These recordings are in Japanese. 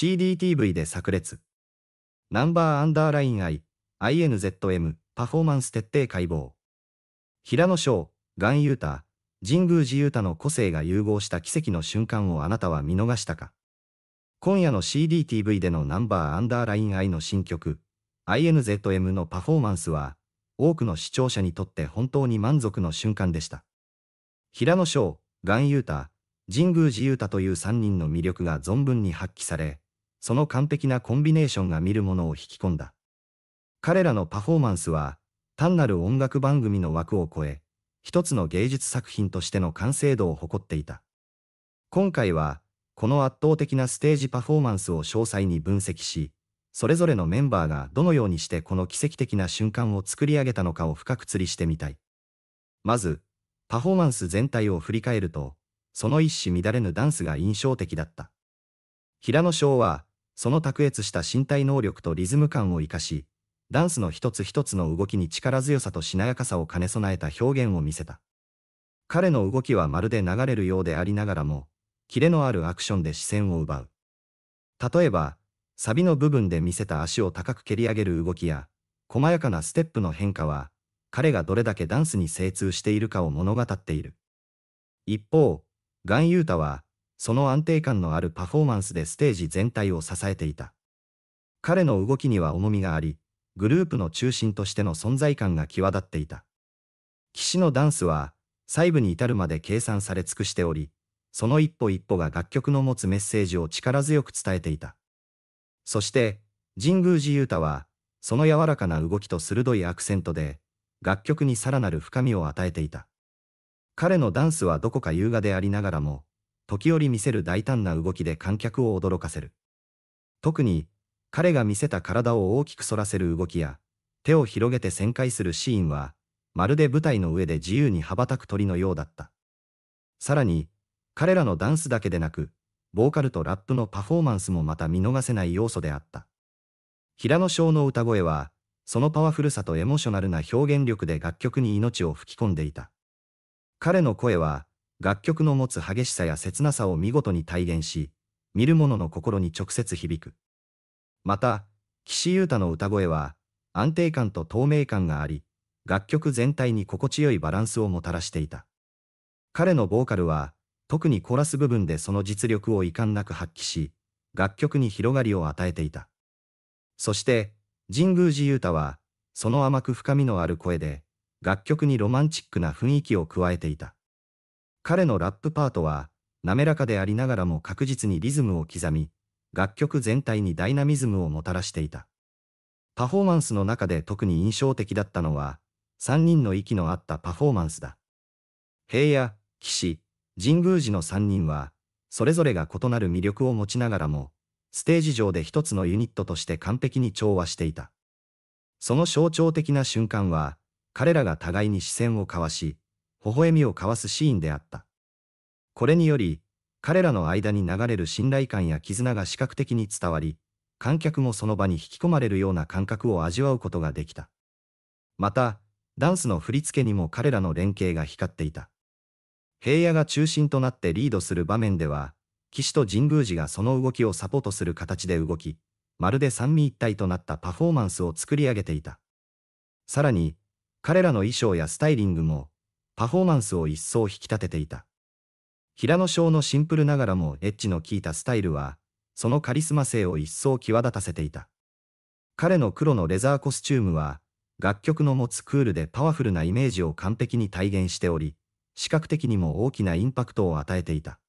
CDTV で炸裂。ナンバーアンダーライン I、INZM、パフォーマンス徹底解剖。平野翔、ガンユータ、神宮寺ユータの個性が融合した奇跡の瞬間をあなたは見逃したか今夜の CDTV でのナンバーアンダーライン I の新曲、INZM のパフォーマンスは、多くの視聴者にとって本当に満足の瞬間でした。平野翔、ガンユータ、神宮寺ユータという3人の魅力が存分に発揮され、その完璧なコンビネーションが見るものを引き込んだ。彼らのパフォーマンスは、単なる音楽番組の枠を超え、一つの芸術作品としての完成度を誇っていた。今回は、この圧倒的なステージパフォーマンスを詳細に分析し、それぞれのメンバーがどのようにしてこの奇跡的な瞬間を作り上げたのかを深く釣りしてみたい。まず、パフォーマンス全体を振り返ると、その一糸乱れぬダンスが印象的だった。平野翔は、その卓越した身体能力とリズム感を生かし、ダンスの一つ一つの動きに力強さとしなやかさを兼ね備えた表現を見せた。彼の動きはまるで流れるようでありながらも、キレのあるアクションで視線を奪う。例えば、サビの部分で見せた足を高く蹴り上げる動きや、細やかなステップの変化は、彼がどれだけダンスに精通しているかを物語っている。一方、ガン・ユータは、その安定感のあるパフォーマンスでステージ全体を支えていた。彼の動きには重みがあり、グループの中心としての存在感が際立っていた。騎士のダンスは、細部に至るまで計算され尽くしており、その一歩一歩が楽曲の持つメッセージを力強く伝えていた。そして、神宮寺勇太は、その柔らかな動きと鋭いアクセントで、楽曲にさらなる深みを与えていた。彼のダンスはどこか優雅でありながらも、時折見せる大胆な動きで観客を驚かせる。特に、彼が見せた体を大きく反らせる動きや、手を広げて旋回するシーンは、まるで舞台の上で自由に羽ばたく鳥のようだった。さらに、彼らのダンスだけでなく、ボーカルとラップのパフォーマンスもまた見逃せない要素であった。平野翔の歌声は、そのパワフルさとエモーショナルな表現力で楽曲に命を吹き込んでいた。彼の声は、楽曲の持つ激しさや切なさを見事に体現し、見る者の心に直接響く。また、岸優太の歌声は、安定感と透明感があり、楽曲全体に心地よいバランスをもたらしていた。彼のボーカルは、特にコーラス部分でその実力を遺憾なく発揮し、楽曲に広がりを与えていた。そして、神宮寺優太は、その甘く深みのある声で、楽曲にロマンチックな雰囲気を加えていた。彼のラップパートは、滑らかでありながらも確実にリズムを刻み、楽曲全体にダイナミズムをもたらしていた。パフォーマンスの中で特に印象的だったのは、3人の息の合ったパフォーマンスだ。平野、騎士、神宮寺の3人は、それぞれが異なる魅力を持ちながらも、ステージ上で一つのユニットとして完璧に調和していた。その象徴的な瞬間は、彼らが互いに視線を交わし、微笑みを交わすシーンであった。これにより、彼らの間に流れる信頼感や絆が視覚的に伝わり、観客もその場に引き込まれるような感覚を味わうことができた。また、ダンスの振り付けにも彼らの連携が光っていた。平野が中心となってリードする場面では、騎士と神宮寺がその動きをサポートする形で動き、まるで三位一体となったパフォーマンスを作り上げていた。さらに、彼らの衣装やスタイリングもパフォーマンスを一層引き立てていた。平野翔のシンプルながらもエッジの効いたスタイルは、そのカリスマ性を一層際立たせていた。彼の黒のレザーコスチュームは、楽曲の持つクールでパワフルなイメージを完璧に体現しており、視覚的にも大きなインパクトを与えていた。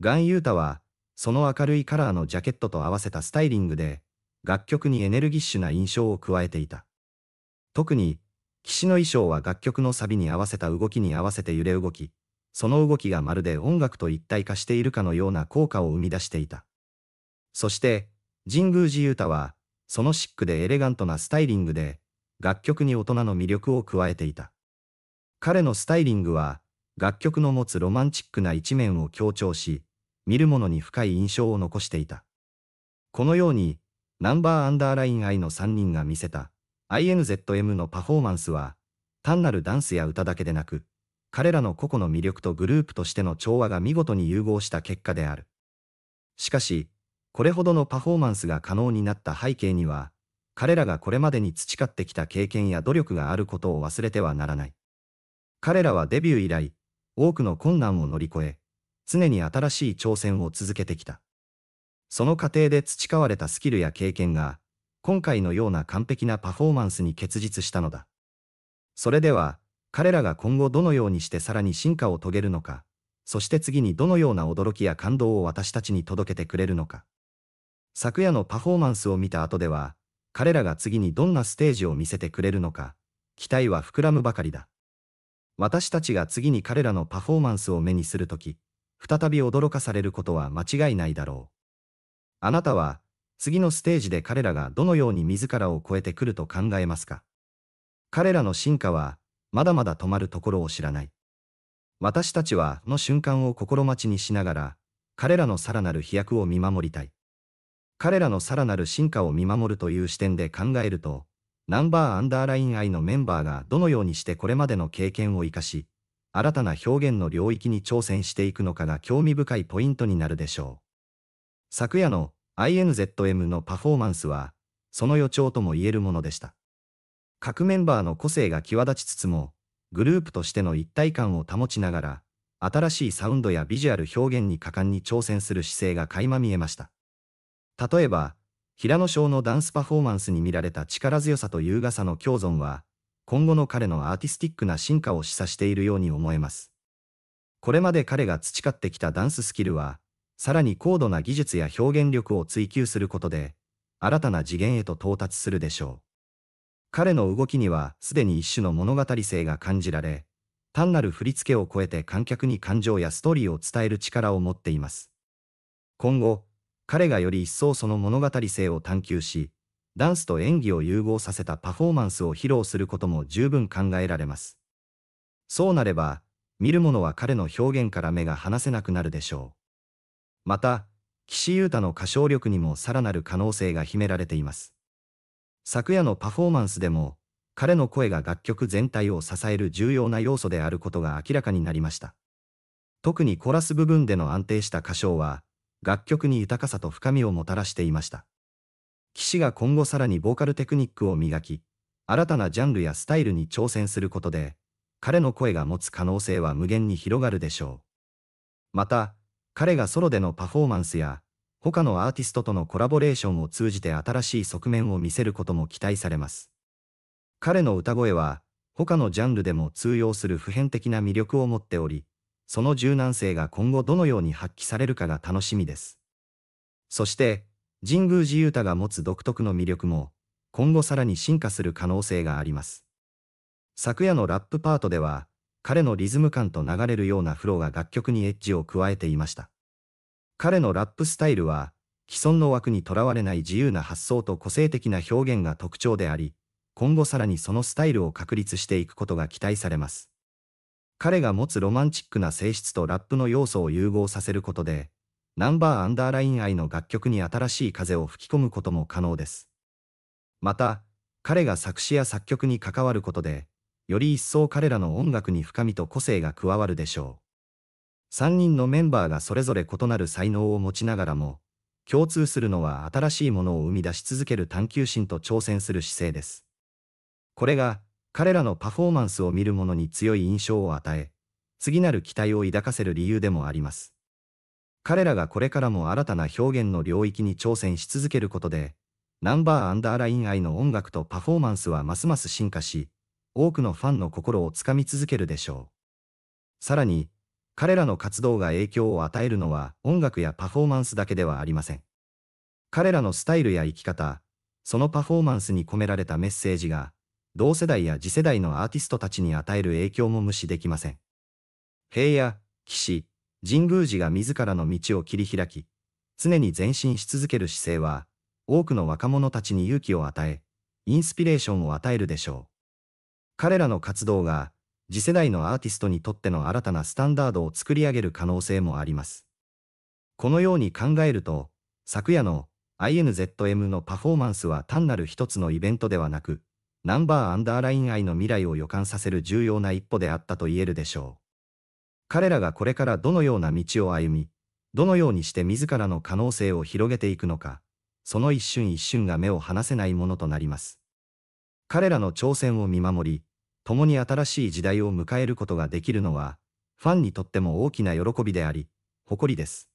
ガン・ユータは、その明るいカラーのジャケットと合わせたスタイリングで、楽曲にエネルギッシュな印象を加えていた。特に、岸の衣装は楽曲のサビに合わせた動きに合わせて揺れ動き、その動きがまるで音楽と一体化しているかのような効果を生み出していた。そして、神宮寺勇太は、そのシックでエレガントなスタイリングで、楽曲に大人の魅力を加えていた。彼のスタイリングは、楽曲の持つロマンチックな一面を強調し、見る者に深い印象を残していた。このように、ナンバーアンダーライン愛の3人が見せた、INZM のパフォーマンスは、単なるダンスや歌だけでなく、彼らの個々の魅力とグループとしての調和が見事に融合した結果である。しかし、これほどのパフォーマンスが可能になった背景には、彼らがこれまでに培ってきた経験や努力があることを忘れてはならない。彼らはデビュー以来、多くの困難を乗り越え、常に新しい挑戦を続けてきた。その過程で培われたスキルや経験が、今回のような完璧なパフォーマンスに結実したのだ。それでは、彼らが今後どのようにしてさらに進化を遂げるのか、そして次にどのような驚きや感動を私たちに届けてくれるのか。昨夜のパフォーマンスを見た後では、彼らが次にどんなステージを見せてくれるのか、期待は膨らむばかりだ。私たちが次に彼らのパフォーマンスを目にするとき、再び驚かされることは間違いないだろう。あなたは、次のステージで彼らがどのように自らを超えてくると考えますか彼らの進化は、まだまだ止まるところを知らない。私たちは、の瞬間を心待ちにしながら、彼らのさらなる飛躍を見守りたい。彼らのさらなる進化を見守るという視点で考えると、ナンバーアンダーライン愛のメンバーがどのようにしてこれまでの経験を生かし、新たな表現の領域に挑戦していくのかが興味深いポイントになるでしょう。昨夜の INZM のパフォーマンスは、その予兆とも言えるものでした。各メンバーの個性が際立ちつつも、グループとしての一体感を保ちながら、新しいサウンドやビジュアル表現に果敢に挑戦する姿勢が垣間見えました。例えば、平野翔のダンスパフォーマンスに見られた力強さと優雅さの共存は、今後の彼のアーティスティックな進化を示唆しているように思えます。これまで彼が培ってきたダンススキルは、さらに高度な技術や表現力を追求することで、新たな次元へと到達するでしょう。彼の動きにはすでに一種の物語性が感じられ、単なる振り付けを超えて観客に感情やストーリーを伝える力を持っています。今後、彼がより一層その物語性を探求し、ダンスと演技を融合させたパフォーマンスを披露することも十分考えられます。そうなれば、見る者は彼の表現から目が離せなくなるでしょう。また、岸優太の歌唱力にもさらなる可能性が秘められています。昨夜のパフォーマンスでも、彼の声が楽曲全体を支える重要な要素であることが明らかになりました。特にコラス部分での安定した歌唱は、楽曲に豊かさと深みをもたらしていました。岸が今後さらにボーカルテクニックを磨き、新たなジャンルやスタイルに挑戦することで、彼の声が持つ可能性は無限に広がるでしょう。また、彼がソロでのパフォーマンスや、他のアーティストとのコラボレーションを通じて新しい側面を見せることも期待されます。彼の歌声は、他のジャンルでも通用する普遍的な魅力を持っており、その柔軟性が今後どのように発揮されるかが楽しみです。そして、神宮寺勇太が持つ独特の魅力も、今後さらに進化する可能性があります。昨夜のラップパートでは、彼のリズム感と流れるようなフローが楽曲にエッジを加えていました。彼のラップスタイルは、既存の枠にとらわれない自由な発想と個性的な表現が特徴であり、今後さらにそのスタイルを確立していくことが期待されます。彼が持つロマンチックな性質とラップの要素を融合させることで、ナンバーアンダーライン愛の楽曲に新しい風を吹き込むことも可能です。また、彼が作詞や作曲に関わることで、より一層彼らの音楽に深みと個性が加わるでしょう。3人のメンバーがそれぞれ異なる才能を持ちながらも、共通するのは新しいものを生み出し続ける探求心と挑戦する姿勢です。これが、彼らのパフォーマンスを見る者に強い印象を与え、次なる期待を抱かせる理由でもあります。彼らがこれからも新たな表現の領域に挑戦し続けることで、ナンバーアンダーライン愛の音楽とパフォーマンスはますます進化し、多くのファンの心をつかみ続けるでしょう。さらに、彼らの活動が影響を与えるのは音楽やパフォーマンスだけではありません。彼らのスタイルや生き方、そのパフォーマンスに込められたメッセージが、同世代や次世代のアーティストたちに与える影響も無視できません。平野、騎士、神宮寺が自らの道を切り開き、常に前進し続ける姿勢は、多くの若者たちに勇気を与え、インスピレーションを与えるでしょう。彼らの活動が次世代のアーティストにとっての新たなスタンダードを作り上げる可能性もあります。このように考えると、昨夜の INZM のパフォーマンスは単なる一つのイベントではなく、ナンバーアンダーライン愛の未来を予感させる重要な一歩であったと言えるでしょう。彼らがこれからどのような道を歩み、どのようにして自らの可能性を広げていくのか、その一瞬一瞬が目を離せないものとなります。彼らの挑戦を見守り、共に新しい時代を迎えることができるのは、ファンにとっても大きな喜びであり、誇りです。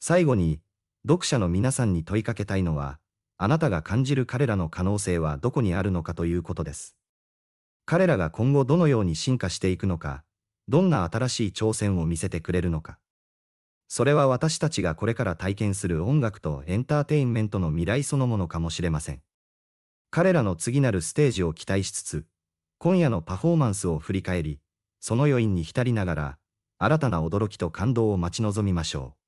最後に、読者の皆さんに問いかけたいのは、あなたが感じる彼らの可能性はどこにあるのかということです。彼らが今後どのように進化していくのか、どんな新しい挑戦を見せてくれるのか。それは私たちがこれから体験する音楽とエンターテインメントの未来そのものかもしれません。彼らの次なるステージを期待しつつ、今夜のパフォーマンスを振り返り、その余韻に浸りながら、新たな驚きと感動を待ち望みましょう。